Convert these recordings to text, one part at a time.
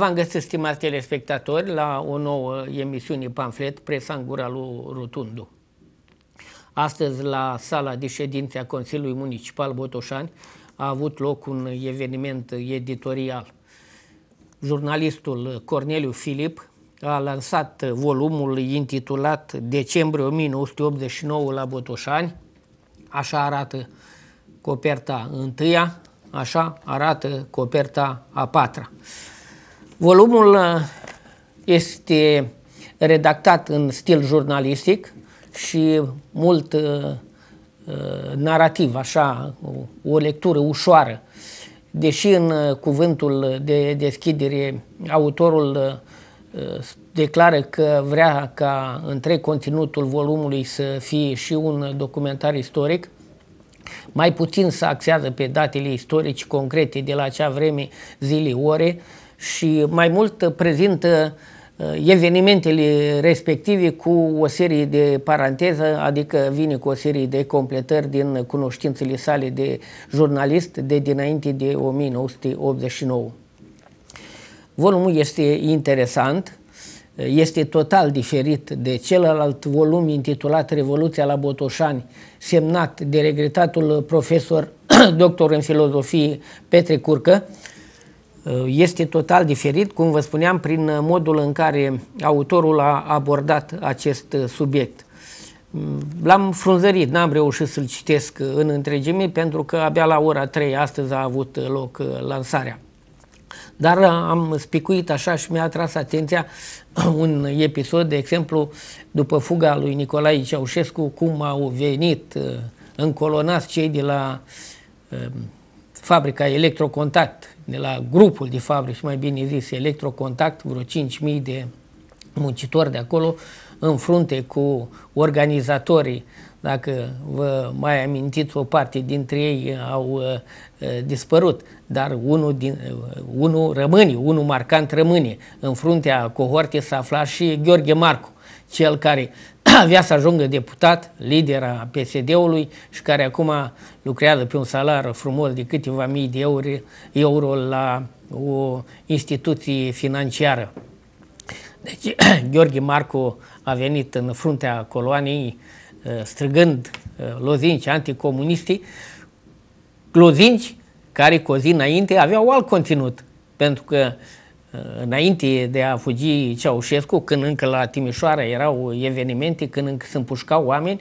v-am găsit, stimați telespectatori, la o nouă emisiune pamflet Presa în gura lui Rotundu. Astăzi, la sala de ședințe a Consiliului Municipal Botoșani, a avut loc un eveniment editorial. Jurnalistul Corneliu Filip a lansat volumul intitulat Decembrie 1989 la Botoșani. Așa arată coperta întâia, așa arată coperta a patra. Volumul uh, este redactat în stil jurnalistic și mult uh, uh, narativ, așa, o lectură ușoară. Deși în cuvântul de deschidere autorul declară că vrea ca întreg conținutul volumului să fie și un documentar istoric, mai puțin să axează pe datele istorice concrete de la acea vreme, zile, ore, uh, și mai mult prezintă uh, evenimentele respective cu o serie de paranteză, adică vine cu o serie de completări din cunoștințele sale de jurnalist de dinainte de 1989. Volumul este interesant, uh, este total diferit de celălalt volum intitulat Revoluția la Botoșani, semnat de regretatul profesor doctor în filozofie Petre Curcă, Uh, este total diferit, cum vă spuneam, prin uh, modul în care autorul a abordat acest uh, subiect. Mm, l-am frunzărit, n-am reușit să-l citesc în întregime pentru că abia la ora 3 astăzi a avut loc lansarea. Dar am spicuit așa și mi-a atras atenția un episod, de exemplu, după fuga lui Nicolae Ceaușescu, cum au venit încolonați cei de la fabrica Electrocontact, de la grupul de fabrici, mai bine zis, Electrocontact, vreo 5.000 de muncitori de acolo, în frunte cu organizatorii. Dacă vă mai amintiți, o parte dintre ei au uh, uh dispărut, dar unul, din, uh, unul rămâne, unul marcant rămâne. În fruntea cohortei s-a aflat și Gheorghe Marcu, cel care avea să ajungă deputat, lider a PSD-ului și care acum lucrează pe un salar frumos de câteva mii de euro, euro la o instituție financiară. Deci, Gheorghe Marco a venit în fruntea coloanei uh, strigând uh, lozinci anticomunisti, lozinci care cu o zi înainte aveau alt conținut, pentru că înainte de a fugi Ceaușescu, când încă la Timișoara erau evenimente, când încă se împușcau oameni,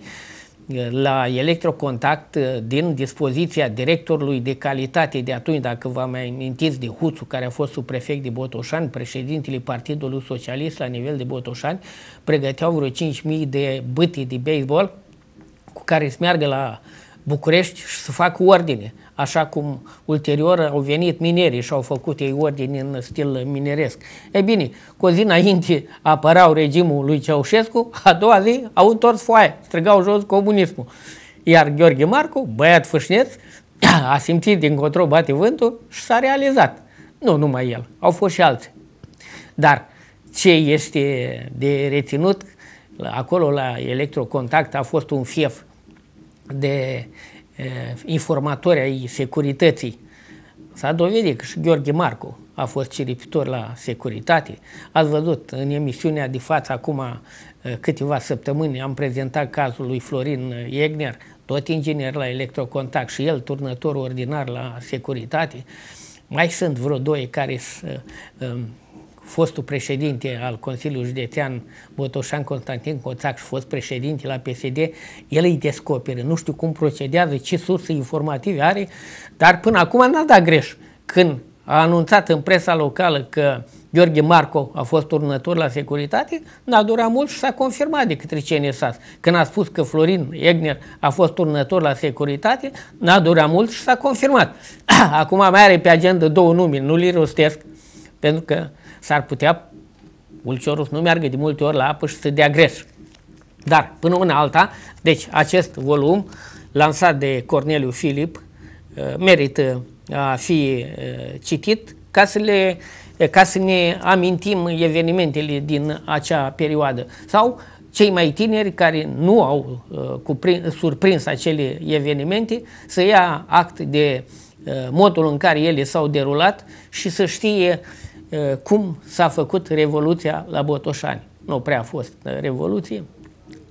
la electrocontact din dispoziția directorului de calitate de atunci, dacă vă mai amintiți de Huțu, care a fost subprefect de Botoșani, președintele Partidului Socialist la nivel de Botoșani, pregăteau vreo 5.000 de bătii de baseball cu care se meargă la București și să facă ordine, așa cum ulterior au venit minerii și au făcut ei ordine în stil mineresc. E bine, cu o zi înainte apărau regimul lui Ceaușescu, a doua zi au întors foaia, strigau jos comunismul. Iar Gheorghe Marcu, băiat fâșneț, a simțit din control bate vântul și s-a realizat. Nu numai el, au fost și alții. Dar ce este de reținut, acolo la electrocontact a fost un fief de informatori ai securității. S-a dovedit că și Gheorghe Marcu a fost ciripitor la securitate. Ați văzut în emisiunea de față acum câteva săptămâni am prezentat cazul lui Florin Egner, tot inginer la electrocontact și el turnător ordinar la securitate. Mai sunt vreo doi care fostul președinte al Consiliului Județean, Botoșan Constantin Coțac și fost președinte la PSD, el îi descoperă. Nu știu cum procedează, ce surse informative are, dar până acum n-a dat greș. Când a anunțat în presa locală că Gheorghe Marco a fost turnător la securitate, n-a durat mult și s-a confirmat de către CNSAS. Când a spus că Florin Egner a fost turnător la securitate, n-a durat mult și s-a confirmat. Acum mai are pe agenda două nume, nu li rostesc, pentru că s-ar putea ulciorul să nu meargă de multe ori la apă și să dea greș. Dar, până una alta, deci acest volum lansat de Corneliu Filip uh, merită uh, a fi uh, citit ca să, le, ca să ne amintim evenimentele din acea perioadă. Sau cei mai tineri care nu au cuprin, surprins acele evenimente să ia act de modul în care ele s-au derulat și să știe uh, Eh, cum s-a făcut Revoluția la Botoșani. Nu prea a fost revoluție,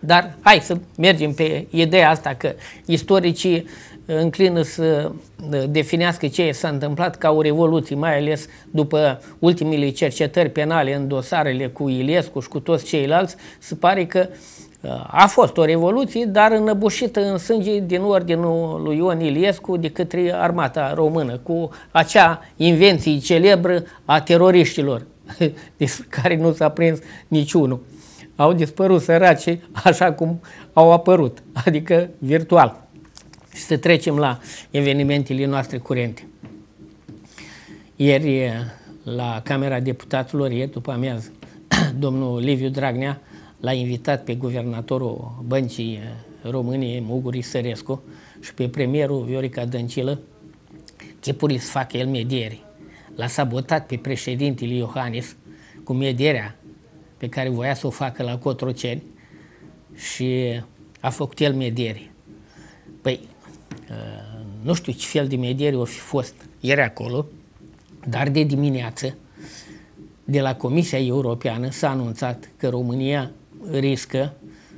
dar hai să mergem pe ideea asta că istoricii eh, înclină să eh, definească ce s-a întâmplat ca o revoluție, mai ales după ultimile cercetări penale în dosarele cu Iliescu și cu toți ceilalți, se pare că uh, a fost o revoluție, dar înăbușită în sânge din ordinul lui Ion Iliescu de către armata română, cu acea invenție celebră a teroriștilor, de care nu s-a prins niciunul. Au dispărut săracii așa cum au apărut, adică virtual. Și să trecem la evenimentele noastre curente. Ieri, la Camera Deputaților, ieri după amiază, domnul Liviu Dragnea l-a invitat pe guvernatorul Băncii României, Muguri Sărescu, și pe premierul Viorica Dăncilă, chipurile să facă el medieri. L-a sabotat pe președintele Iohannis cu medierea pe care voia să o facă la Cotroceni și a făcut el medieri. Păi, ă, nu știu ce fel de medieri o fi fost ieri acolo, dar de dimineață, de la Comisia Europeană s-a anunțat că România riscă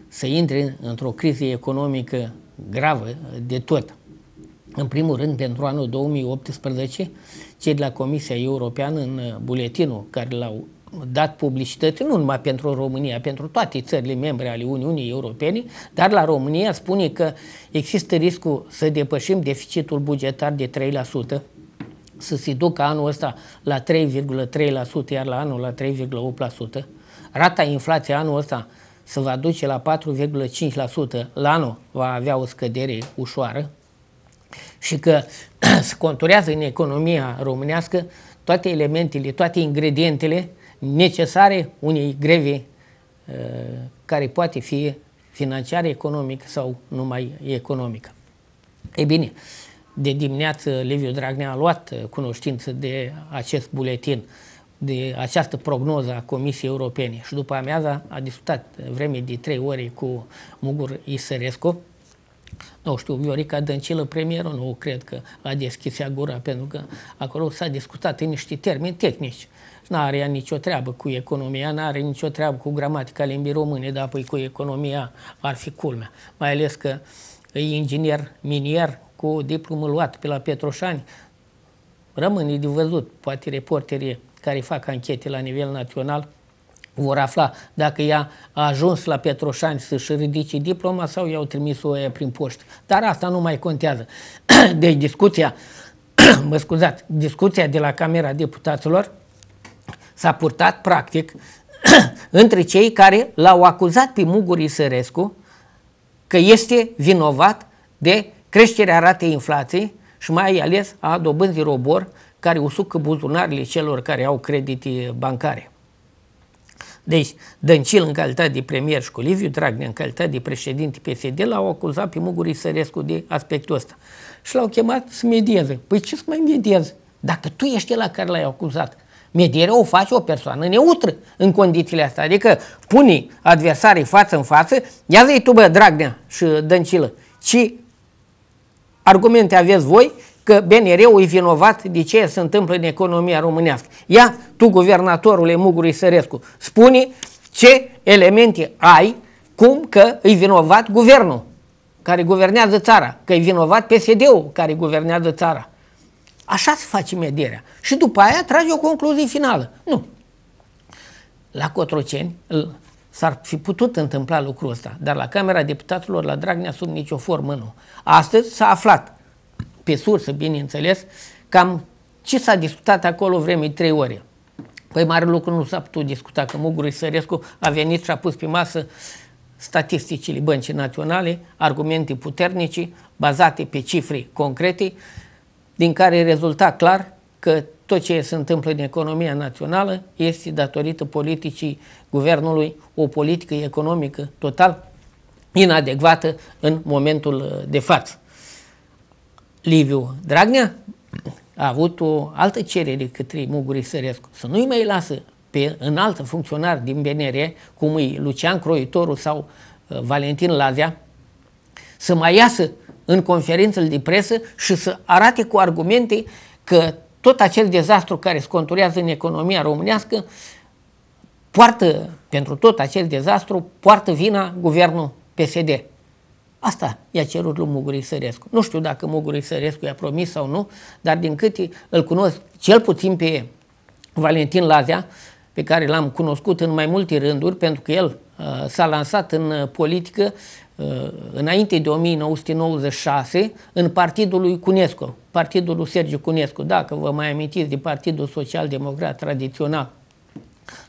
să intre într-o criză economică gravă de tot. În primul rând, pentru anul 2018, cei de la Comisia Europeană, în buletinul care l-au dat publicitate, nu numai pentru România, pentru toate țările membre ale Uniunii Europene, dar la România spune că există riscul să depășim deficitul bugetar de 3%, să se ducă anul ăsta la 3,3%, iar la anul la 3,8% rata inflației anul ăsta se va duce la 4,5%, la anul va avea o scădere ușoară și că se conturează în economia românească toate elementele, toate ingredientele necesare unei greve uh, care poate fi financiară, economică sau numai economică. Ei bine, de dimineață Liviu Dragnea a luat uh, cunoștință de acest buletin de această prognoză a Comisiei Europene și după amiaza a discutat vreme de trei ore cu Mugur Isărescu, nu știu, Viorica Dăncilă, premierul, nu cred că a deschis ea gura, pentru că acolo s-a discutat în niște termeni tehnici. Nu are nicio treabă cu economia, nu are nicio treabă cu gramatica limbii române, dar apoi cu economia ar fi culmea. Mai ales că e inginer minier cu diplomă luat pe la Petroșani, rămâne de văzut, poate reporterii care fac anchete la nivel național vor afla dacă ea a ajuns la Petroșani să-și ridice diploma sau i-au trimis-o aia prin poștă. Dar asta nu mai contează. Deci discuția, mă scuzați, discuția de la Camera Deputaților s-a purtat practic între cei care l-au acuzat pe Muguri Sărescu că este vinovat de creșterea ratei inflației și mai ales a dobânzii robor care usucă buzunarele celor care au credite bancare. Deci, Dăncil în calitate de premier și cu Liviu Dragnea în calitate de președinte PSD l-au acuzat pe Mugurii Sărescu de aspectul ăsta. Și l-au chemat să medieze. Păi ce să mai medieze? Dacă tu ești la care l-ai acuzat. Medierea o face o persoană neutră în condițiile astea. Adică pune adversarii față în față, ia zi tu bă Dragnea și Dăncilă, ce argumente aveți voi că BNR-ul e vinovat de ce se întâmplă în economia românească. Ia, tu, guvernatorule Mugurui Sărescu, spune ce elemente ai, cum că e vinovat guvernul care guvernează țara, că e vinovat PSD-ul care guvernează țara. Așa se face medierea. Și după aia trage o concluzie finală. Nu. La Cotroceni s-ar fi putut întâmpla lucrul ăsta, dar la Camera Deputaților, la Dragnea, sub nicio formă nu. Astăzi s-a aflat pe sursă, bineînțeles, cam ce s-a discutat acolo vreme trei ore. Păi mare lucru nu s-a putut discuta, că Mugur Sărescu a venit și a pus pe masă statisticile băncii naționale, argumente puternice, bazate pe cifre concrete, din care rezulta clar că tot ce se întâmplă în economia națională este datorită politicii guvernului, o politică economică total inadecvată în momentul uh, de față. Liviu Dragnea a avut o altă cerere către Muguri Sărescu, să nu-i mai lasă pe în altă funcționar din BNR, cum e Lucian Croitoru sau uh, Valentin Lazia, să mai iasă în conferințele de presă și să arate cu argumente că tot acel dezastru care se conturează în economia românească poartă, pentru tot acel dezastru, poartă vina guvernul PSD. Asta i-a cerut lui Mugurii Sărescu. Nu știu dacă Mugurii Sărescu i-a promis sau nu, dar din câte îl cunosc cel puțin pe Valentin Lazea, pe care l-am cunoscut în mai multe rânduri, pentru că el uh, s-a lansat în uh, politică uh, înainte de 1996 în partidul lui Cunescu, partidul lui Sergiu Cunescu. Dacă vă mai amintiți de Partidul Social Democrat Tradițional,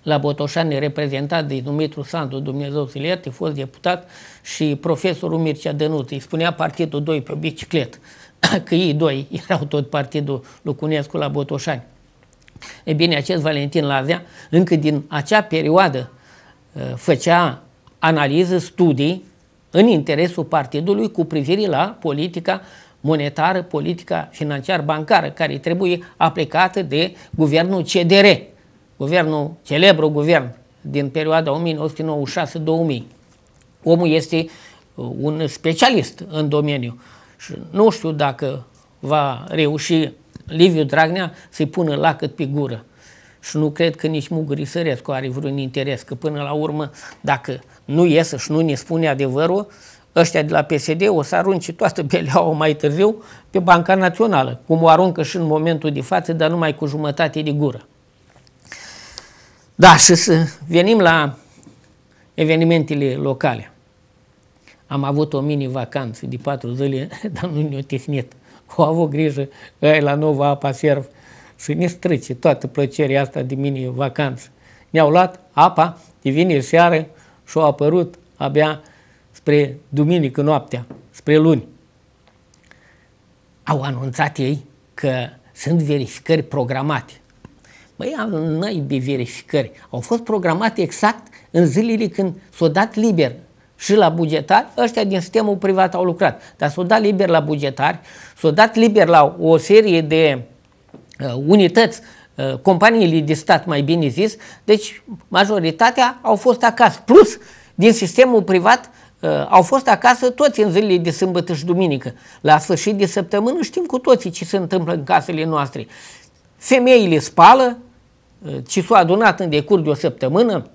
la Botoșani, reprezentat de Dumitru Sandu, Dumnezeu să fost deputat, și profesorul Mircea Dănuț. Îi spunea partidul 2 pe biciclet, că ei doi erau tot partidul Lucunescu la Botoșani. E bine, acest Valentin Lazea, încă din acea perioadă, uh, făcea analize, studii în interesul partidului cu privire la politica monetară, politica financiar-bancară, care trebuie aplicată de guvernul CDR guvernul, celebru guvern din perioada 1996-2000. Omul este uh, un specialist în domeniu și nu știu dacă va reuși Liviu Dragnea să-i pună lacăt pe gură. Și nu cred că nici Mugurii Sărescu are vreun interes, că până la urmă, dacă nu iesă și nu ne spune adevărul, ăștia de la PSD o să arunce toată beleaua mai târziu pe Banca Națională, cum o aruncă și în momentul de față, dar numai cu jumătate de gură. Da, și să venim la evenimentele locale. Am avut o mini-vacanță de patru zile, dar nu ne-o tehnit. Au avut grijă ai la Nova Apa Serv și ne strice toată plăcerea asta de mini-vacanță. Ne-au luat apa, devine seară și au apărut abia spre duminică noaptea, spre luni. Au anunțat ei că sunt verificări programate Băi, al naibii verificări au fost programate exact în zilele când s au dat liber și la bugetari, ăștia din sistemul privat au lucrat, dar s au dat liber la bugetari, s au dat liber la o serie de uh, unități, uh, companiile de stat, mai bine zis, deci majoritatea au fost acasă, plus din sistemul privat uh, au fost acasă toți în zilele de sâmbătă și duminică. La sfârșit de săptămână știm cu toții ce se întâmplă în casele noastre. Femeile spală, Eh, ci s-a adunat în decurs de o săptămână,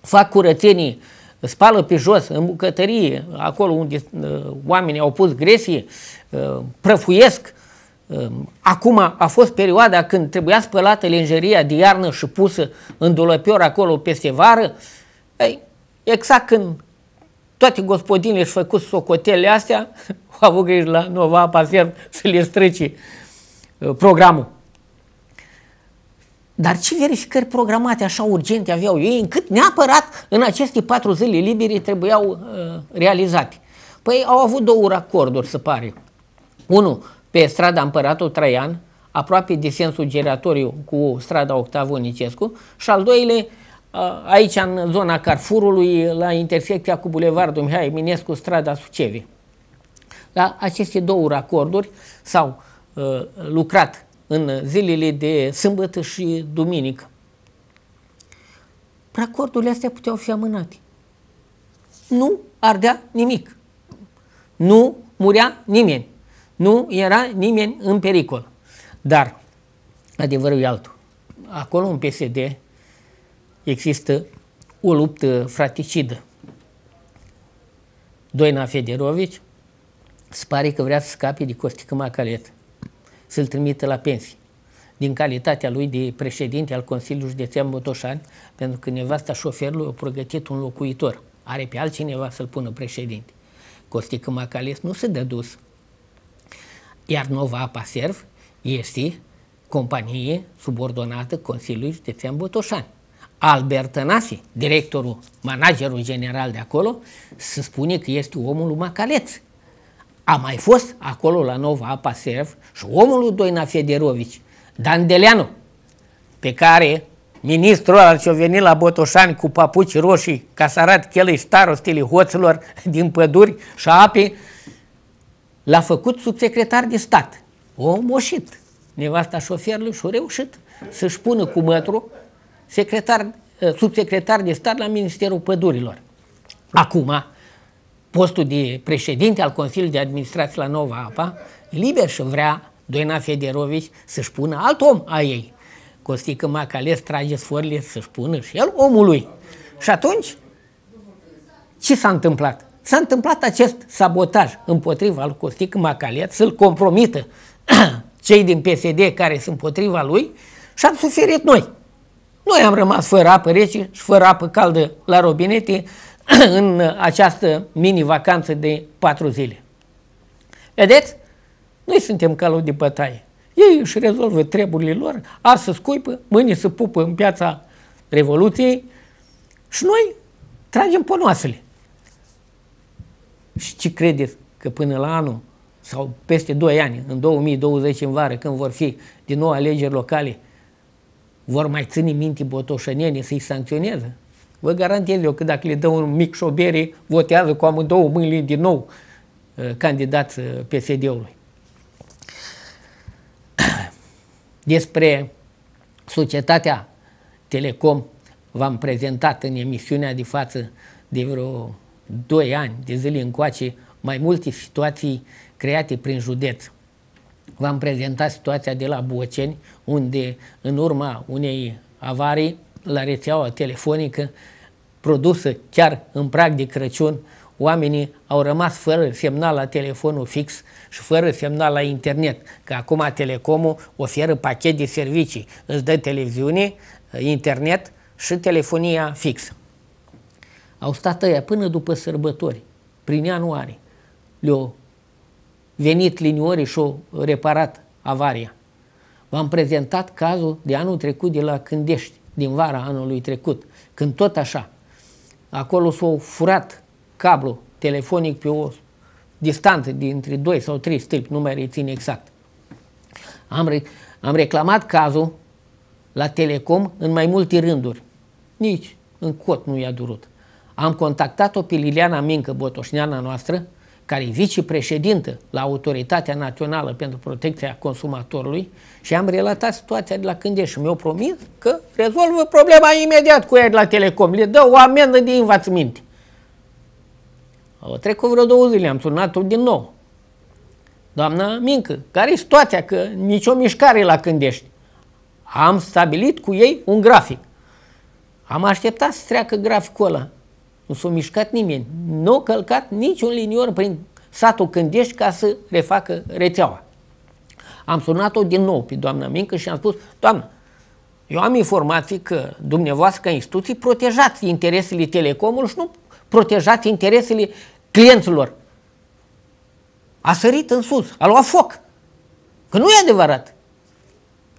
fac curățenii, spală pe jos, în bucătărie, acolo unde eh, oamenii au pus gresie, eh, prăfuiesc. Acum a fost perioada când trebuia spălată lenjeria de iarnă și pusă în dulăpior acolo peste vară. Ei, exact când toate gospodinile și făcut socotele astea, au avut grijă la Nova Apa să le strece programul. Dar ce verificări programate așa urgente aveau ei, încât neapărat în aceste patru zile libere trebuiau uh, realizate? Păi au avut două racorduri, se pare. Unul pe strada Împăratul Traian, aproape de sensul giratoriu cu strada Octav Unicescu, și al doilea uh, aici în zona Carfurului, la intersecția cu Bulevardul Mihai Minescu, strada Sucevi. La da, aceste două racorduri s-au uh, lucrat în zilele de sâmbătă și duminică. Racordurile astea puteau fi amânate. Nu ardea nimic. Nu murea nimeni. Nu era nimeni în pericol. Dar adevărul e altul. Acolo în PSD există o luptă fraticidă. Doina Federovici spare că vrea să scape de Costică Macalet să-l trimită la pensie din calitatea lui de președinte al Consiliului Județean Botoșani, pentru că nevasta șoferului a pregătit un locuitor. Are pe altcineva să-l pună președinte. Costică Macales nu se dă dus. Iar Nova Apa Serv este companie subordonată Consiliului Județean Botoșani. Albert Tănase, directorul, managerul general de acolo, se spune că este omul lui Macaleț a mai fost acolo la Nova Apa Serv și omul lui Doina Federovici, Dan Deleanu, pe care ministrul ăla ce-a venit la Botoșani cu papuci roșii ca să arate chelei starostele hoților din păduri și ape, l-a făcut subsecretar de stat. O moșit. Nevasta șoferului și-a reușit să-și pună cu mătru secretar, eh, subsecretar de stat la Ministerul Pădurilor. Acum, postul de președinte al Consiliului de Administrație la Nova APA, liber și vrea Doina Federovici să-și pună alt om a ei. Costică Macales trage sforile să-și pună și el omului. Și atunci, ce s-a întâmplat? S-a întâmplat acest sabotaj împotriva lui Costică Macalet să-l compromită cei din PSD care sunt împotriva lui și am suferit noi. Noi am rămas fără apă rece și fără apă caldă la robinete în această mini-vacanță de patru zile. Vedeți? Noi suntem calul de bătaie. Ei își rezolvă treburile lor, azi se scuipă, mâine se pupă în piața Revoluției și noi tragem ponoasele. Și ce credeți că până la anul sau peste 2 ani, în 2020 în vară, când vor fi din nou alegeri locale, vor mai ține minte botoșănienii să-i sancționeze? Vă garantez eu că dacă le dă un mic șobere, votează cu amândouă mâinile din nou uh, candidat uh, PSD-ului. Despre societatea Telecom v-am prezentat în emisiunea de față de vreo 2 ani de zile încoace mai multe situații create prin județ. V-am prezentat situația de la Buoceni, unde în urma unei avarii la rețeaua telefonică produsă chiar în prag de Crăciun, oamenii au rămas fără semnal la telefonul fix și fără semnal la internet, că acum Telecomul oferă pachet de servicii, îți dă televiziune, internet și telefonia fixă. Au stat ăia până după sărbători, prin ianuarie, le-au venit liniorii și au reparat avaria. V-am prezentat cazul de anul trecut de la Cândești, din vara anului trecut, când tot așa, acolo s-au furat cablu telefonic pe o distanță dintre 2 sau 3 stâlpi, nu mai rețin exact. Am, re- am reclamat cazul la Telecom în mai multe rânduri. Nici în cot nu i-a durut. Am contactat-o pe Liliana Mincă, botoșneana noastră, care e vicepreședintă la Autoritatea Națională pentru Protecția Consumatorului și am relatat situația de la când e și mi-au promis că rezolvă problema imediat cu ei de la Telecom. Le dă o amendă de învățăminte. Au trecut vreo două zile, am sunat-o din nou. Doamna Mincă, care e situația? Că nicio mișcare la ești. Am stabilit cu ei un grafic. Am așteptat să treacă graficul ăla. Nu s-a mișcat nimeni. Nu a călcat niciun linior prin satul Cândești ca să refacă rețeaua. Am sunat-o din nou pe doamna Mincă și am spus, doamnă, eu am informații că dumneavoastră ca instituții protejați interesele telecomului și nu protejați interesele clienților. A sărit în sus, a luat foc. Că nu e adevărat.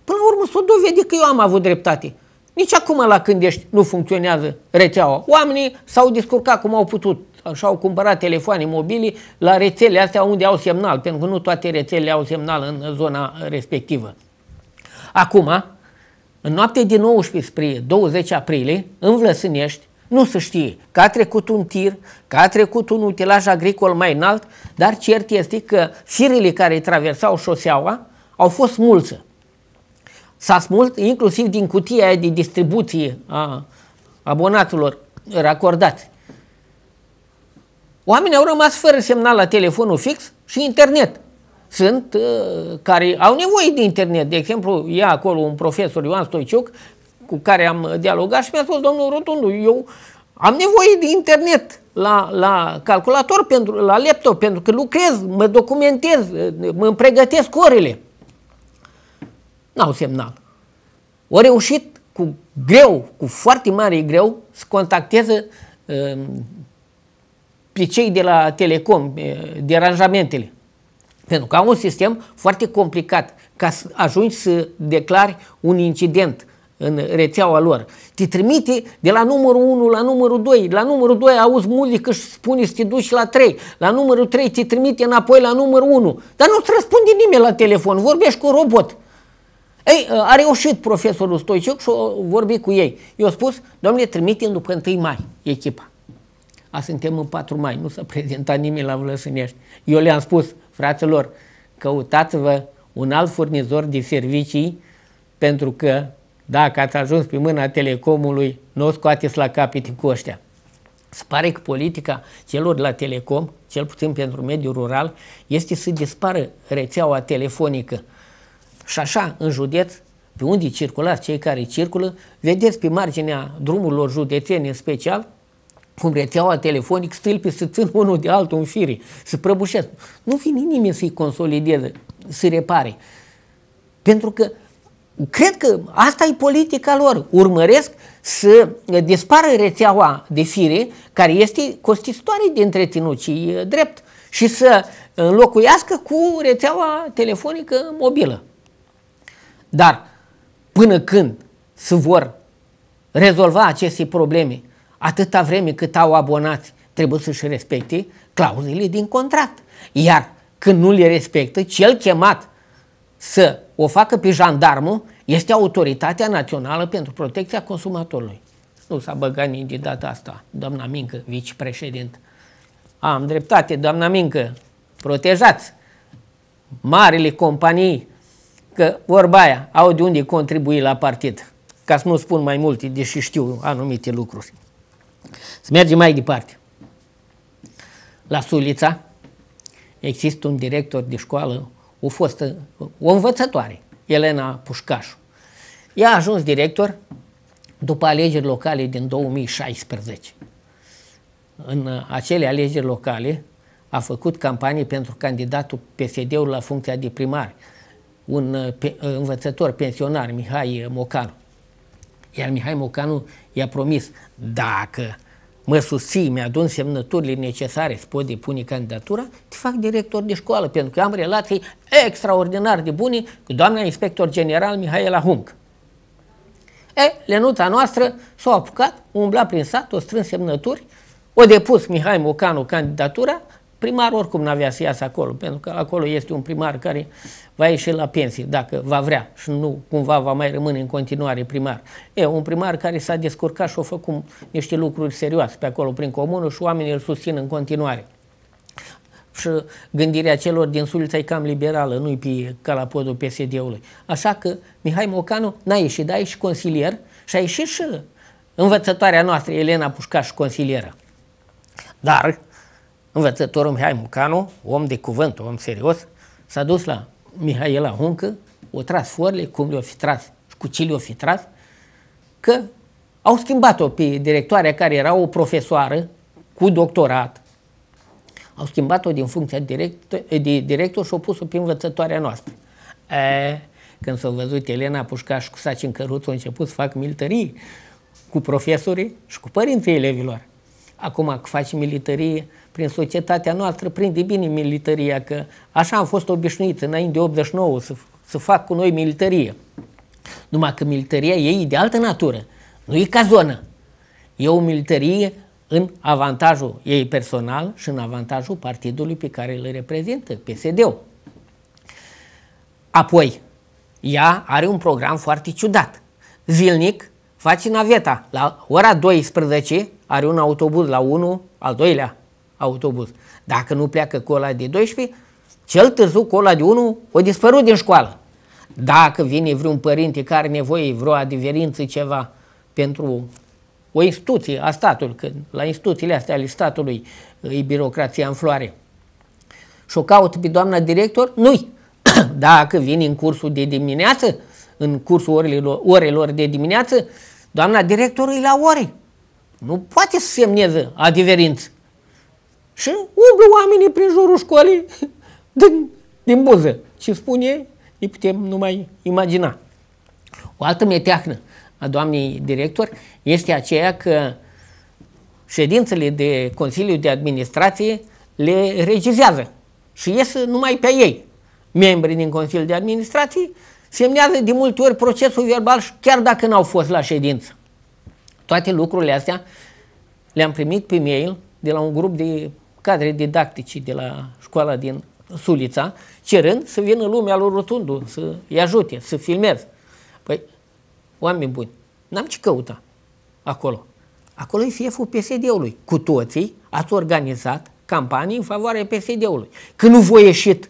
Până la urmă s-o dovedit că eu am avut dreptate. Nici acum la când ești nu funcționează rețeaua. Oamenii s-au descurcat cum au putut. și au cumpărat telefoane mobile la rețele astea unde au semnal, pentru că nu toate rețelele au semnal în zona respectivă. Acum, în noaptea din 19 spre 20 aprilie, în Vlăsânești, nu se știe că a trecut un tir, că a trecut un utilaj agricol mai înalt, dar cert este că firele care traversau șoseaua au fost mulți s-a smult inclusiv din cutia aia de distribuție a abonatelor racordate. Oamenii au rămas fără semnal la telefonul fix și internet. Sunt uh, care au nevoie de internet. De exemplu, ia acolo un profesor, Ioan Stoiciuc, cu care am dialogat și mi-a spus, domnul Rotundu, eu am nevoie de internet la, la calculator, pentru, la laptop, pentru că lucrez, mă documentez, mă pregătesc orele n-au semnal. O reușit cu greu, cu foarte mare greu, să contacteze um, pe cei de la Telecom, eh, de aranjamentele. Pentru că au un sistem foarte complicat. Ca să ajungi să declari un incident în rețeaua lor. Te trimite de la numărul 1 la numărul 2, la numărul 2 auzi muzică și spune să te duci la 3, la numărul 3 te trimite înapoi la numărul 1, dar nu-ți răspunde nimeni la telefon, vorbești cu robot. Ei, a reușit profesorul Stoiciuc și a vorbit cu ei. Eu a spus, domnule, trimitem după 1 mai echipa. A, suntem în 4 mai, nu s-a prezentat nimeni la Vlăsânești. Eu le-am spus, fraților, căutați-vă un alt furnizor de servicii, pentru că dacă ați ajuns pe mâna telecomului, nu o scoateți la capit cu ăștia. Se pare că politica celor de la telecom, cel puțin pentru mediul rural, este să dispară rețeaua telefonică. Și așa, în județ, pe unde circulați cei care circulă, vedeți pe marginea drumurilor județene în special, cum rețeaua telefonic stâlpi să țin unul de altul în fire, să prăbușesc. Nu vine nimeni să-i consolideze, să repare. Pentru că cred că asta e politica lor. Urmăresc să dispară rețeaua de fire care este costisitoare de întreținut și drept și să înlocuiască cu rețeaua telefonică mobilă. Dar până când se vor rezolva aceste probleme, atâta vreme cât au abonați, trebuie să-și respecte clauzele din contract. Iar când nu le respectă, cel chemat să o facă pe jandarmul este Autoritatea Națională pentru Protecția Consumatorului. Nu s-a băgat nici de data asta, doamna Mincă, vicepreședint. Am dreptate, doamna Mincă, protejați marile companii Că vorba aia, au de unde contribui la partid. Ca să nu spun mai multe, deși știu anumite lucruri. Să mergem mai departe. La Sulița există un director de școală, o fostă, o învățătoare, Elena Pușcașu. Ea a ajuns director după alegeri locale din 2016. În acele alegeri locale a făcut campanie pentru candidatul PSD-ului la funcția de primar un uh, uh, învățător pensionar, Mihai uh, Mocanu. Iar Mihai Mocanu i-a promis, dacă mă susții, mi-adun semnăturile necesare, îți pot depune candidatura, te fac director de școală, pentru că am relații extraordinar de bune cu doamna inspector general Mihaela Humc. E, lenuța noastră s-a apucat, umbla prin sat, o strâns semnături, o depus Mihai Mocanu candidatura, Primar oricum n-avea să iasă acolo, pentru că acolo este un primar care va ieși la pensie, dacă va vrea și nu cumva va mai rămâne în continuare primar. E un primar care s-a descurcat și a făcut niște lucruri serioase pe acolo prin comună și oamenii îl susțin în continuare. Și gândirea celor din Sulița e cam liberală, nu-i pe, calapodul la podul PSD-ului. Așa că Mihai Mocanu n-a ieșit, dar a ieșit consilier și a ieșit și învățătoarea noastră, Elena Pușcaș, consilieră. Dar învățătorul Mihai Mucanu, om de cuvânt, om serios, s-a dus la Mihaela Huncă, o tras forle, cum le-o fi tras și cu ce le-o fi tras, că au schimbat-o pe directoarea care era o profesoară cu doctorat, au schimbat-o din funcția de director și au pus-o pe învățătoarea noastră. E, când s-a văzut Elena Pușcaș cu saci în căruț, a început să fac militării cu profesorii și cu părinții elevilor. Acum, că faci militărie, prin societatea noastră prinde bine militaria, că așa am fost obișnuit înainte de 89 să, să fac cu noi militarie. Numai că militaria ei e de altă natură, nu e ca zonă. E o militarie în avantajul ei personal și în avantajul partidului pe care îl reprezintă, PSD-ul. Apoi, ea are un program foarte ciudat. Zilnic face naveta. La ora 12 are un autobuz la 1, al doilea autobuz. Dacă nu pleacă cu ăla de 12, cel târziu cu ăla de 1 o dispărut din școală. Dacă vine vreun părinte care are nevoie vreo adeverință ceva pentru o instituție a statului, că la instituțiile astea ale statului uh, e birocrația în floare, și o caut pe doamna director, nu-i. Dacă vine în cursul de dimineață, în cursul orelor, orelor de dimineață, doamna directorul e la ore. Nu poate să semneze adeverință și umblă oamenii prin jurul școlii din, din buză. Ce spun ei, ne putem numai imagina. O altă meteahnă a doamnei director este aceea că ședințele de Consiliu de Administrație le regizează și ies numai pe ei. Membrii din Consiliul de Administrație semnează de multe ori procesul verbal chiar dacă n-au fost la ședință. Toate lucrurile astea le-am primit pe mail de la un grup de cadre didactici de la școala din Sulița, cerând să vină lumea lui Rotundu, să-i ajute, să filmeze. Păi, oameni buni, n-am ce căuta acolo. Acolo e fieful PSD-ului. Cu toții ați organizat campanii în favoarea PSD-ului. Când nu voi ieșit,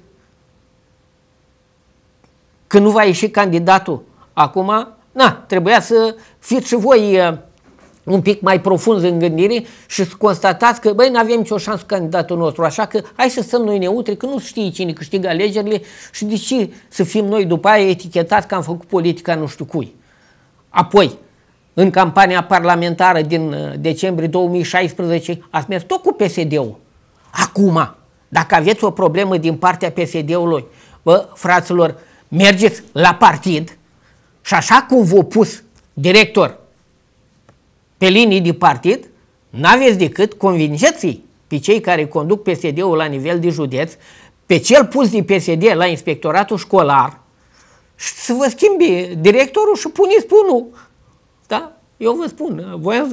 când nu va ieși candidatul acum, na, trebuia să fiți și voi uh, un pic mai profund în gândire și să constatați că, băi, nu avem nicio șansă cu candidatul nostru, așa că hai să stăm noi neutri, că nu știi cine câștigă alegerile și de ce să fim noi după aia etichetați că am făcut politica nu știu cui. Apoi, în campania parlamentară din uh, decembrie 2016, ați mers tot cu PSD-ul. Acum, dacă aveți o problemă din partea PSD-ului, bă, fraților, mergeți la partid și așa cum v-a pus director pe linii de partid, n-aveți decât convingeți pe cei care conduc PSD-ul la nivel de județ, pe cel pus din PSD la inspectoratul școlar, și să vă schimbi directorul și puneți punul. Da? Eu vă spun, voi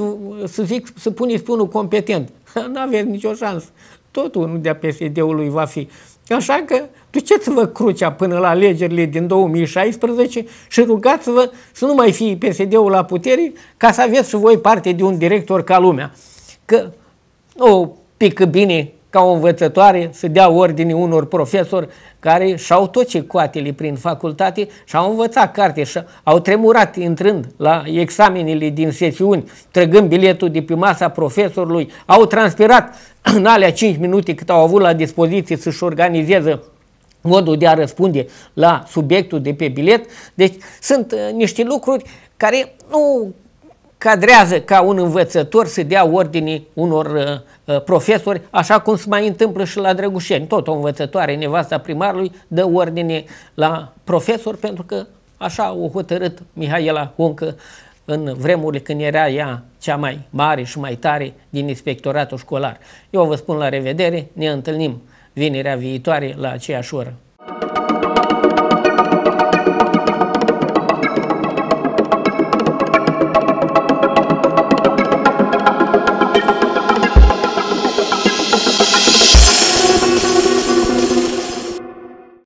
să zic să puneți punul competent. n aveți nicio șansă. Totul nu de-a PSD-ului va fi. Așa că Duceți-vă crucea până la alegerile din 2016 și rugați-vă să nu mai fie PSD-ul la putere ca să aveți și voi parte de un director ca lumea. Că o pică bine ca o învățătoare să dea ordine unor profesori care și-au tot ce coatele prin facultate și-au învățat carte și au tremurat intrând la examenele din sesiuni, trăgând biletul de pe masa profesorului, au transpirat în alea 5 minute cât au avut la dispoziție să-și organizeze modul de a răspunde la subiectul de pe bilet. Deci sunt uh, niște lucruri care nu cadrează ca un învățător să dea ordine unor uh, uh, profesori, așa cum se mai întâmplă și la Drăgușeni. Tot o învățătoare, nevasta primarului, dă ordine la profesor pentru că așa o hotărât Mihaela Huncă în vremurile când era ea cea mai mare și mai tare din inspectoratul școlar. Eu vă spun la revedere, ne întâlnim vinerea viitoare la aceeași oră.